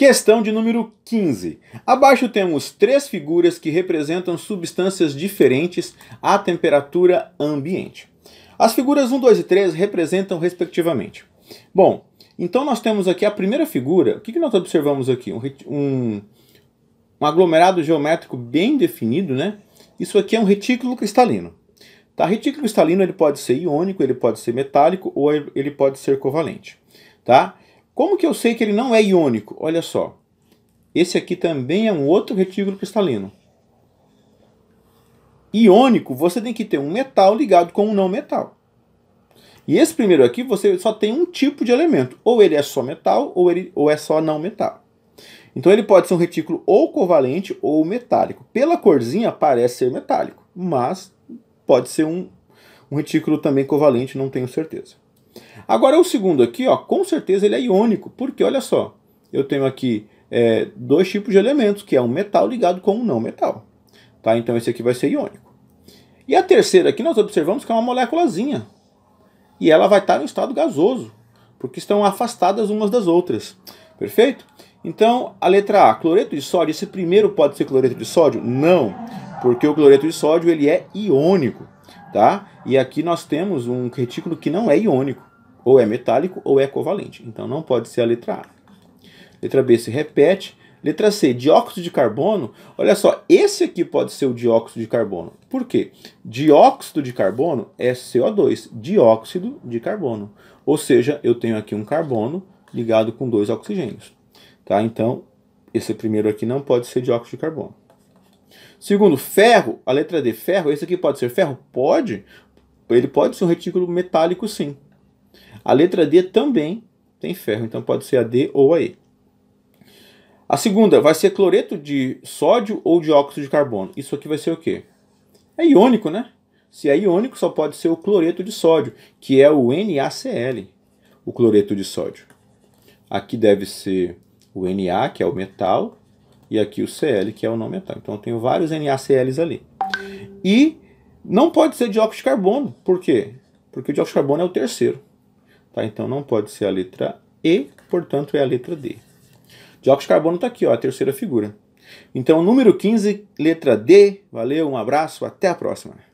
Questão de número 15. Abaixo temos três figuras que representam substâncias diferentes à temperatura ambiente. As figuras 1, 2 e 3 representam respectivamente. Bom, então nós temos aqui a primeira figura. O que, nós observamos aqui? Um, um, um aglomerado geométrico bem definido, né? Isso aqui é um retículo cristalino. Tá? Retículo cristalino ele pode ser iônico, ele pode ser metálico ou ele pode ser covalente. Tá? Como que eu sei que ele não é iônico? Olha só. Esse aqui também é um outro retículo cristalino. Iônico, você tem que ter um metal ligado com um não metal. E esse primeiro aqui, você só tem um tipo de elemento. Ou ele é só metal, ou, ele, ou é só não metal. Então ele pode ser um retículo ou covalente ou metálico. Pela corzinha parece ser metálico, mas pode ser um, um retículo também covalente, não tenho certeza. Agora o segundo aqui, ó, com certeza ele é iônico, porque olha só, eu tenho aqui é, dois tipos de elementos, que é um metal ligado com um não metal. Tá? Então esse aqui vai ser iônico. E a terceira aqui nós observamos que é uma moléculazinha. E ela vai estar em estado gasoso, porque estão afastadas umas das outras. Perfeito? Então, a letra A, cloreto de sódio, esse primeiro pode ser cloreto de sódio? Não, porque o cloreto de sódio ele é iônico tá? E aqui nós temos um retículo que não é iônico, ou é metálico ou é covalente. Então não pode ser a letra A. Letra B se repete. Letra C, dióxido de carbono. Olha só, esse aqui pode ser o dióxido de carbono. Por quê? Dióxido de carbono é CO2, dióxido de carbono. Ou seja, eu tenho aqui um carbono ligado com dois oxigênios. Tá? Então, esse primeiro aqui não pode ser dióxido de carbono. Segundo, ferro, a letra D, ferro, esse aqui pode ser ferro? Pode. Ele pode ser um retículo metálico, sim. A letra D também tem ferro, então pode ser a D ou a E. A segunda vai ser cloreto de sódio ou dióxido de carbono. Isso aqui vai ser o quê? É iônico, né? Se é iônico, só pode ser o cloreto de sódio, que é o NaCl, o cloreto de sódio. Aqui deve ser o Na, que é o metal, e aqui o CL, que é o nome metálico. Então eu tenho vários NaCl's ali. E não pode ser dióxido de carbono. Por quê? Porque o dióxido de carbono é o terceiro. Tá? Então não pode ser a letra E, portanto é a letra D. Dióxido de carbono está aqui, ó, a terceira figura. Então, número 15, letra D. Valeu, um abraço, até a próxima.